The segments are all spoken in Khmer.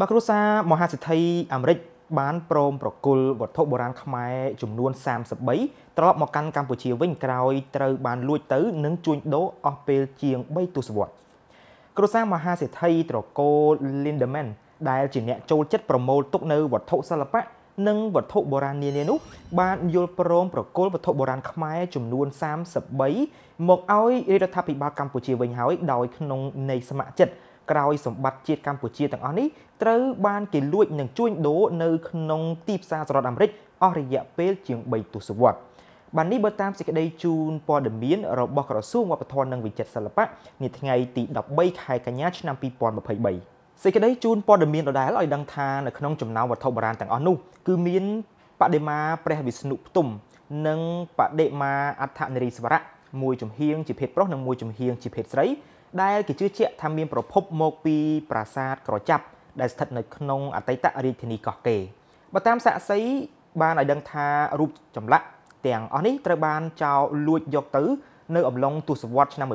បាទគ្រួសារមហាសិទ្ធិអាមេរិកបានព្រមប្រគល់វត្ថុបុរាណខ្មែរចំនួន33ត្រឡប់មកកាន់កម្ពុជាវិញក្រោយត្រូវបាន លួចទៅ និងជួញដូរអស់ពេលជាង3ទសវត្សរ៍គ្រួសារមហាសេដ្ឋីត្រកូល Lindemann ដែលជាអ្នកចូលចិត្តប្រមូលទុកនៅវត្ថុសិល្បៈនិងវត្ថុបុរាណនានានោះបានយល់ព្រមប្រគល់វត្ថុបុរាណខ្មែរចំនួន33មកឲ្យរដ្ឋាភិបាលកម្ពុជាវិញហើយដោយ ក្នុងន័យស្ម័គ្រចិត្តក្រោយសម្បត្តិជាតិកម្ពុជាទាំងអស់នេះត្រូវបានគេលួចនិងជួញដូរនៅក្នុងទីផ្សារសហរដ្ឋអាមេរិកអស់រយៈពេលជាង3ទសវត្សរ៍បាននេះបើតាមសេចក្តីជូនព័ត៌មានរបស់ក្រសួងវប្បធម៌និងវិចិត្រសិល្បៈនាថ្ងៃទី13ខែកញ្ញាឆ្នាំ2023សេចក្តីជូនព័ត៌មានដដែលឲ្យដឹងថានៅក្នុងចំណោមវត្ថុបុរាណទាំងអស់នោះគឺមានបដិមាព្រះវិស្ណុផ្ទុំនិងបដិមាអដ្ឋនារីស្វរៈមួយចំហៀងជាភេទប្រុសនិងមួយចំហៀងជាភេទស្រីដែលគេជឿជាក់ថាមានប្រភពមកពីប្រាសាទក្រចាប់ដែលស្ថិតនៅក្នុងអតីតរាជធានីកោះកេរបើតាមសាក្សីបានឲ្យដឹងថារូបចម្លាក់ទាំងអស់នេះត្រូវបាន ចោរលួចយកទៅ នៅអំឡុងទសវត្សឆ្នាំ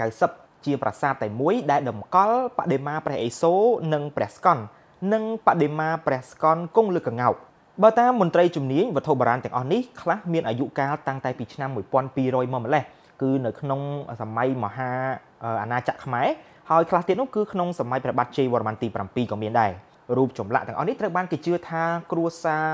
1990ជា ប្រាសាទតែមួយដែលតម្កល់បដិមាព្រះឥសូរនិងព្រះស្កន្ទនិងបដិមាព្រះស្កន្ទគង់លើកងោកបើតាមមន្ត្រីជំនាញវត្ថុបុរាណទាំងអស់នេះខ្លះមានអាយុកាលតាំងតែពីឆ្នាំ1200មកម្លេះគឺនៅក្នុងសម័យមហាអាណាចក្រខ្មែរហើយខ្លះទៀតនោះគឺក្នុងសម័យព្រះបាទជ័យវរ្ម័នទី7ក៏មានដែររូបចម្លាក់ទាំងអស់នេះត្រូវបានគេជឿថាគ្រួសារ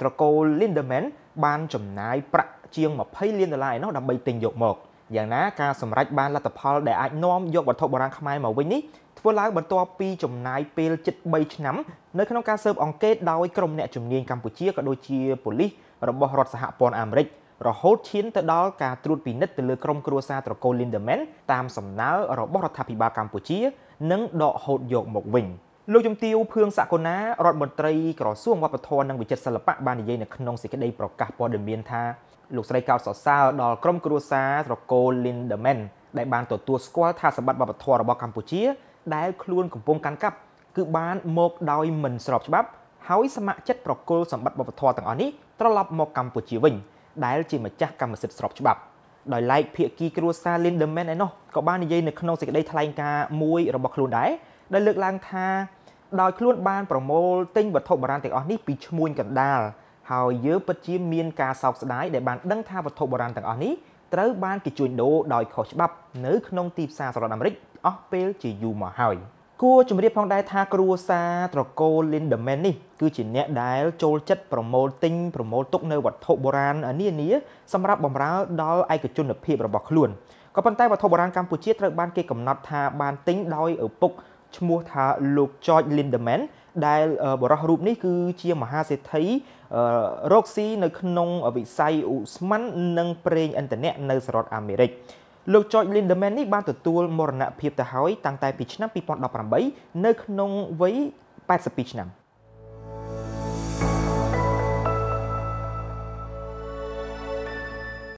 ត្រកូល Lindemann បានចំណាយប្រាក់ជាង20លានដុល្លារឯណោះដើម្បីទិញយកមកយ៉ាងណាការសម្រេចបានលទ្ធផល ដែលអាចនាំយកវត្ថុបុរាណខ្មែរមកវិញនេះធ្វើឡើងបន្ទាប់ពីចំណាយពេលជិត3ឆ្នាំនៅក្នុងការស៊ើបអង្កេតដោយក្រុមអ្នកជំនាញកម្ពុជាក៏ដូចជាប៉ូលីសរបស់រដ្ឋសហព័ន្ធអាមេរិករហូតឈានទៅដល់ការត្រួតពិនិត្យទៅលើក្រុមគ្រួសារត្រកូល Lindemann តាមសំណើរបស់រដ្ឋាភិបាលកម្ពុជានិងដកហូតយកមកវិញលោកជំទាវភឿងសកលណារដ្ឋមន្ត្រីក្រសួងវប្បធម៌និងវិចិត្រសិល្បៈបាននិយាយនៅក្នុងសេចក្តីប្រកាសព័ត៌មានថាលោកស្រីកោតសរសើរដល់ក្រុមគ្រួសារត្រកូល Lindemann ដែលបានទទួលស្គាល់ថាសម្បត្តិវប្បធម៌របស់កម្ពុជាដែលខ្លួនកំពុងកាន់កាប់គឺបានមកដោយមិនស្របច្បាប់ហើយស្ម័គ្រចិត្តប្រគល់សម្បត្តិវប្បធម៌ទាំងអស់នេះត្រឡប់មកកម្ពុជាវិញ។ដែលជាម្ចាស់កម្មសិទ្ធិស្របច្បាប់ដោយឡែកភាគីគ្រួសារ Lindemann ឯណោះក៏បាននិយាយនៅក្នុងសេចក្តីថ្លែងការណ៍មួយរបស់ខ្លួនដែរដែលលើកឡើងថា ដោយខ្លួនបានប្រមូលទិញវត្ថុបុរាណទាំងអស់នេះពីឈ្មួញកណ្ដាលហើយយើងពិតជាមានការសោកស្ដាយដែលបានដឹងថាវត្ថុបុរាណទាំងអស់នេះត្រូវបានគេជួញដូរដោយខុសច្បាប់ នៅក្នុង ទីផ្សារសហរដ្ឋអាមេរិកអស់ពេលជាយូរមកហើយ។គួរជម្រាបផងដែរថាគ្រួសារត្រកូល Lindemann នេះគឺជាអ្នកដែលចូលចិត្តប្រមូលទិញប្រមូលទុកនៅវត្ថុបុរាណនានាសម្រាប់បម្រើដល់ឯកជនភាពរបស់ខ្លួនក៏ប៉ុន្តែវត្ថុបុរាណកម្ពុជាត្រូវបានគេកំណត់ថា បានទិញដោយឪពុកឈ្មោះថាលោក George Lindemann ដែលបរិះរូបនេះគឺជាមហាសេដ្ឋីរកស៊ីនៅក្នុងវិស័យឧស្ម័ននិងប្រេងឥន្ធនៈនៅសហរដ្ឋអាមេរិកលោក George Lindemann នេះបានទទួលមរណភាពទៅហើយតាំងតែពីឆ្នាំ2018នៅក្នុងវ័យ82ឆ្នាំ។